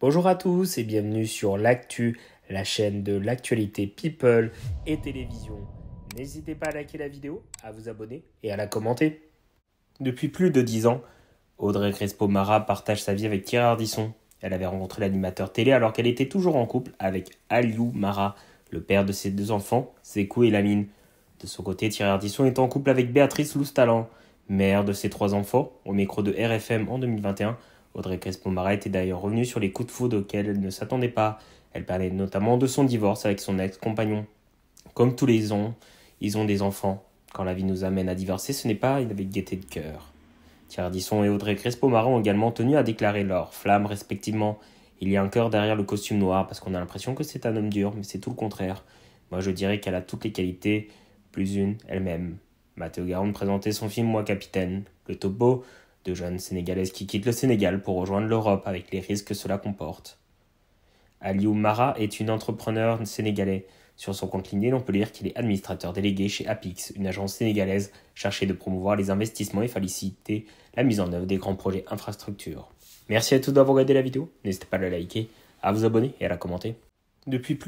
Bonjour à tous et bienvenue sur l'actu, la chaîne de l'actualité people et télévision. N'hésitez pas à liker la vidéo, à vous abonner et à la commenter. Depuis plus de 10 ans, Audrey Crespo-Mara partage sa vie avec Thierry Ardisson. Elle avait rencontré l'animateur télé alors qu'elle était toujours en couple avec Aliou Mara, le père de ses deux enfants, Sekou et Lamine. De son côté, Thierry Ardisson est en couple avec Béatrice Loustalan, mère de ses trois enfants, au micro de RFM en 2021, Audrey Crespo-Mara était d'ailleurs revenue sur les coups de foudre auxquels elle ne s'attendait pas. Elle parlait notamment de son divorce avec son ex-compagnon. Comme tous les ans, ils ont des enfants. Quand la vie nous amène à divorcer, ce n'est pas avec gaieté de cœur. Thierry et Audrey crespo mara ont également tenu à déclarer leur flamme respectivement. Il y a un cœur derrière le costume noir parce qu'on a l'impression que c'est un homme dur, mais c'est tout le contraire. Moi je dirais qu'elle a toutes les qualités, plus une elle-même. Matteo Garonne présentait son film Moi Capitaine. Le topo de jeunes Sénégalaises qui quittent le Sénégal pour rejoindre l'Europe avec les risques que cela comporte. Aliou Mara est une entrepreneur sénégalais. Sur son compte LinkedIn, on peut lire qu'il est administrateur délégué chez Apix, une agence sénégalaise chargée de promouvoir les investissements et faciliter la mise en œuvre des grands projets infrastructures. Merci à tous d'avoir regardé la vidéo, n'hésitez pas à la liker, à vous abonner et à la commenter. Depuis